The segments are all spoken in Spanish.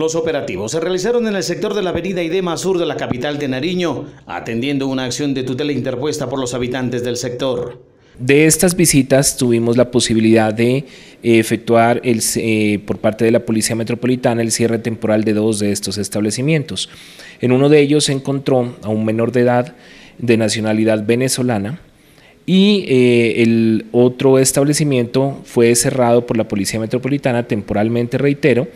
Los operativos se realizaron en el sector de la avenida Idema Sur de la capital de Nariño, atendiendo una acción de tutela interpuesta por los habitantes del sector. De estas visitas tuvimos la posibilidad de eh, efectuar eh, por parte de la Policía Metropolitana el cierre temporal de dos de estos establecimientos. En uno de ellos se encontró a un menor de edad de nacionalidad venezolana y eh, el otro establecimiento fue cerrado por la Policía Metropolitana temporalmente, reitero,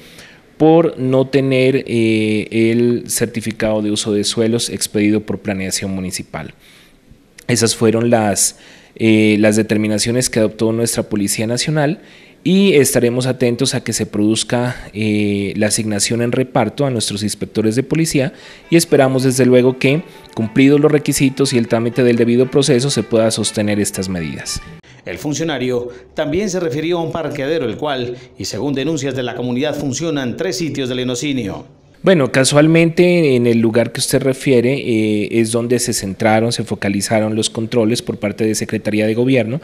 por no tener eh, el certificado de uso de suelos expedido por planeación municipal. Esas fueron eh, las, determinaciones que adoptó nuestra Policía Nacional y estaremos atentos a que se produzca eh, la asignación en reparto a nuestros inspectores de policía y esperamos desde luego que, cumplidos los requisitos y el trámite del debido proceso, se pueda sostener estas medidas. El funcionario también se refirió a un parqueadero, el cual, y según denuncias de la comunidad, funcionan tres sitios del lenocinio. Bueno, casualmente en el lugar que usted refiere eh, es donde se centraron, se focalizaron los controles por parte de Secretaría de Gobierno.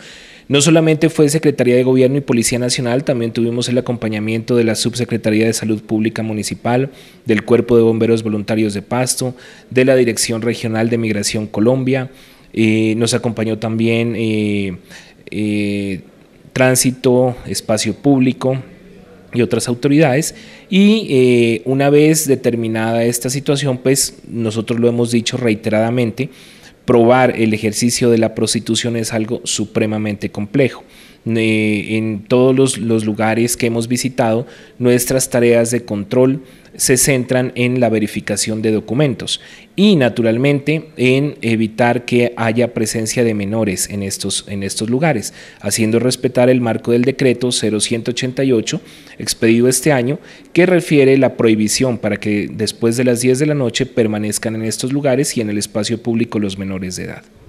No solamente fue Secretaría de Gobierno y Policía Nacional, también tuvimos el acompañamiento de la Subsecretaría de Salud Pública Municipal, del Cuerpo de Bomberos Voluntarios de Pasto, de la Dirección Regional de Migración Colombia. Eh, nos acompañó también... Eh, eh, tránsito, espacio público y otras autoridades. Y eh, una vez determinada esta situación, pues nosotros lo hemos dicho reiteradamente, probar el ejercicio de la prostitución es algo supremamente complejo en todos los, lugares que hemos visitado, nuestras tareas de control se centran en la verificación de documentos y naturalmente en evitar que haya presencia de menores en estos, en estos lugares, haciendo respetar el marco del decreto 0188 expedido este año que refiere la prohibición para que después de las 10 de la noche permanezcan en estos lugares y en el espacio público los menores de edad.